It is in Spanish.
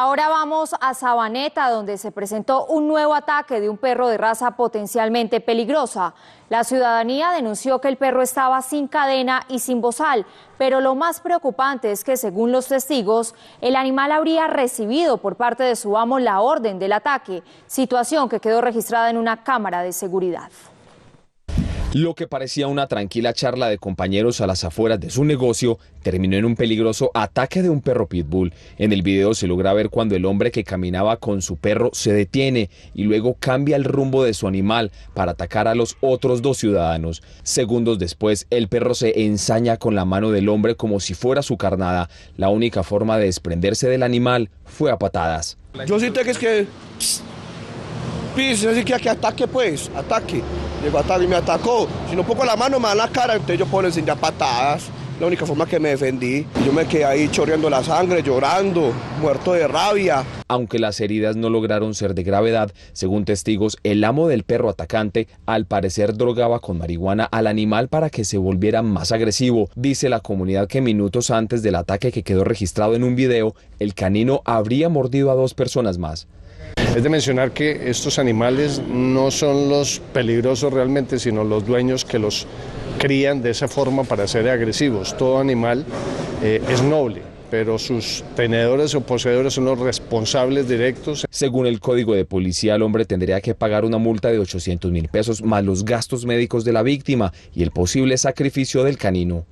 Ahora vamos a Sabaneta, donde se presentó un nuevo ataque de un perro de raza potencialmente peligrosa. La ciudadanía denunció que el perro estaba sin cadena y sin bozal, pero lo más preocupante es que, según los testigos, el animal habría recibido por parte de su amo la orden del ataque, situación que quedó registrada en una cámara de seguridad. Lo que parecía una tranquila charla de compañeros a las afueras de su negocio terminó en un peligroso ataque de un perro pitbull. En el video se logra ver cuando el hombre que caminaba con su perro se detiene y luego cambia el rumbo de su animal para atacar a los otros dos ciudadanos. Segundos después, el perro se ensaña con la mano del hombre como si fuera su carnada. La única forma de desprenderse del animal fue a patadas. Yo siento que es que... pis, así que, que ataque pues, ataque llegó hasta y me atacó. Si no pongo la mano, me dan la cara, entonces ponen sin ya patadas. La única forma que me defendí, yo me quedé ahí chorreando la sangre, llorando, muerto de rabia. Aunque las heridas no lograron ser de gravedad, según testigos, el amo del perro atacante al parecer drogaba con marihuana al animal para que se volviera más agresivo. Dice la comunidad que minutos antes del ataque que quedó registrado en un video, el canino habría mordido a dos personas más. Es de mencionar que estos animales no son los peligrosos realmente, sino los dueños que los crían de esa forma para ser agresivos. Todo animal eh, es noble, pero sus tenedores o poseedores son los responsables directos. Según el código de policía, el hombre tendría que pagar una multa de 800 mil pesos más los gastos médicos de la víctima y el posible sacrificio del canino.